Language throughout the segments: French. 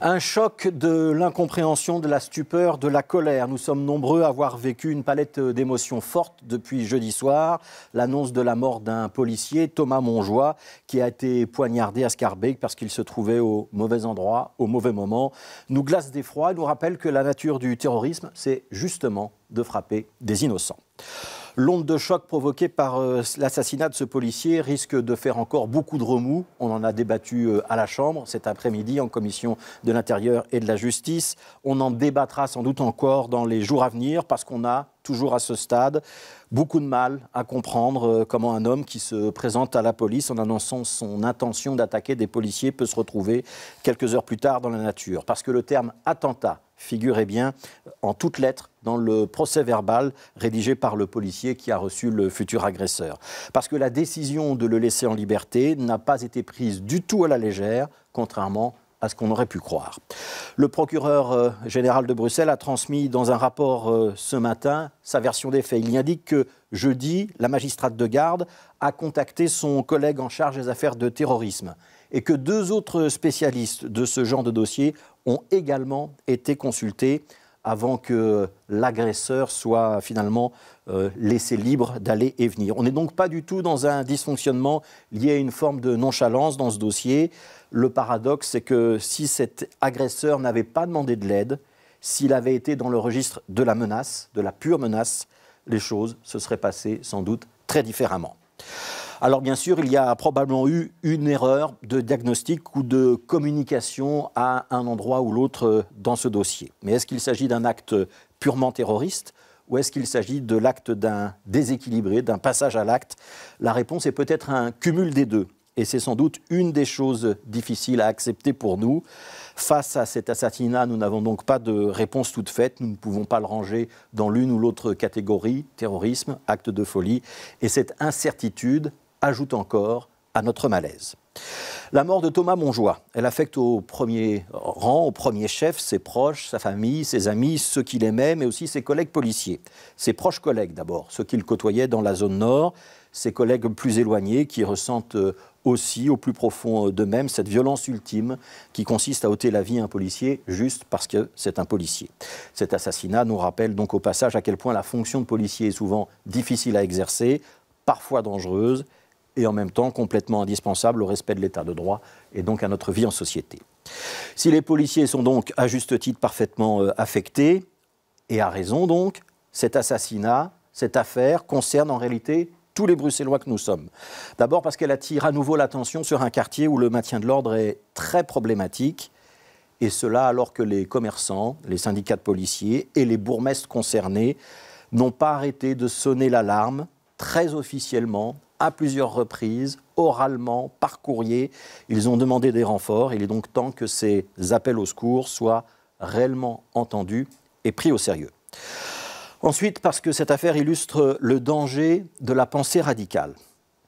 Un choc de l'incompréhension, de la stupeur, de la colère. Nous sommes nombreux à avoir vécu une palette d'émotions fortes depuis jeudi soir. L'annonce de la mort d'un policier, Thomas Monjoie, qui a été poignardé à Scarbeck parce qu'il se trouvait au mauvais endroit, au mauvais moment, nous glace d'effroi et nous rappelle que la nature du terrorisme, c'est justement de frapper des innocents. L'onde de choc provoquée par euh, l'assassinat de ce policier risque de faire encore beaucoup de remous. On en a débattu euh, à la Chambre cet après-midi en commission de l'Intérieur et de la Justice. On en débattra sans doute encore dans les jours à venir parce qu'on a toujours à ce stade, beaucoup de mal à comprendre euh, comment un homme qui se présente à la police en annonçant son intention d'attaquer des policiers peut se retrouver quelques heures plus tard dans la nature. Parce que le terme attentat figurez bien en toutes lettres dans le procès verbal rédigé par le policier qui a reçu le futur agresseur. Parce que la décision de le laisser en liberté n'a pas été prise du tout à la légère, contrairement à ce qu'on aurait pu croire. Le procureur euh, général de Bruxelles a transmis dans un rapport euh, ce matin sa version des faits. Il indique que jeudi, la magistrate de garde a contacté son collègue en charge des affaires de terrorisme et que deux autres spécialistes de ce genre de dossier ont également été consultés avant que l'agresseur soit finalement euh, laissé libre d'aller et venir. On n'est donc pas du tout dans un dysfonctionnement lié à une forme de nonchalance dans ce dossier. Le paradoxe, c'est que si cet agresseur n'avait pas demandé de l'aide, s'il avait été dans le registre de la menace, de la pure menace, les choses se seraient passées sans doute très différemment. Alors bien sûr, il y a probablement eu une erreur de diagnostic ou de communication à un endroit ou l'autre euh, dans ce dossier. Mais est-ce qu'il s'agit d'un acte purement terroriste ou est-ce qu'il s'agit de l'acte d'un déséquilibré, d'un passage à l'acte La réponse est peut-être un cumul des deux. Et c'est sans doute une des choses difficiles à accepter pour nous. Face à cet assassinat, nous n'avons donc pas de réponse toute faite. Nous ne pouvons pas le ranger dans l'une ou l'autre catégorie, terrorisme, acte de folie. Et cette incertitude ajoute encore à notre malaise. La mort de Thomas Monjoie, elle affecte au premier rang, au premier chef, ses proches, sa famille, ses amis, ceux qu'il aimait, mais aussi ses collègues policiers. Ses proches collègues d'abord, ceux qu'il côtoyait dans la zone nord, ses collègues plus éloignés qui ressentent euh, aussi au plus profond euh, d'eux-mêmes cette violence ultime qui consiste à ôter la vie à un policier juste parce que c'est un policier. Cet assassinat nous rappelle donc au passage à quel point la fonction de policier est souvent difficile à exercer, parfois dangereuse et en même temps complètement indispensable au respect de l'état de droit et donc à notre vie en société. Si les policiers sont donc à juste titre parfaitement euh, affectés, et à raison donc, cet assassinat, cette affaire concerne en réalité tous les Bruxellois que nous sommes. D'abord parce qu'elle attire à nouveau l'attention sur un quartier où le maintien de l'ordre est très problématique, et cela alors que les commerçants, les syndicats de policiers et les bourgmestres concernés n'ont pas arrêté de sonner l'alarme très officiellement à plusieurs reprises, oralement, par courrier. Ils ont demandé des renforts. Il est donc temps que ces appels au secours soient réellement entendus et pris au sérieux. Ensuite, parce que cette affaire illustre le danger de la pensée radicale.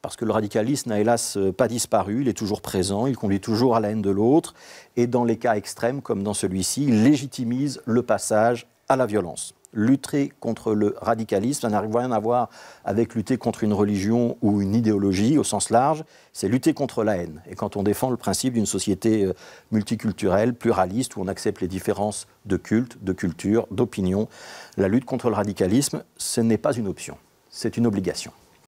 Parce que le radicalisme n'a hélas pas disparu, il est toujours présent, il conduit toujours à la haine de l'autre, et dans les cas extrêmes comme dans celui-ci, il légitimise le passage à la violence lutter contre le radicalisme, ça n'a rien à voir avec lutter contre une religion ou une idéologie au sens large, c'est lutter contre la haine. Et quand on défend le principe d'une société euh, multiculturelle, pluraliste, où on accepte les différences de culte, de culture, d'opinion, la lutte contre le radicalisme, ce n'est pas une option, c'est une obligation.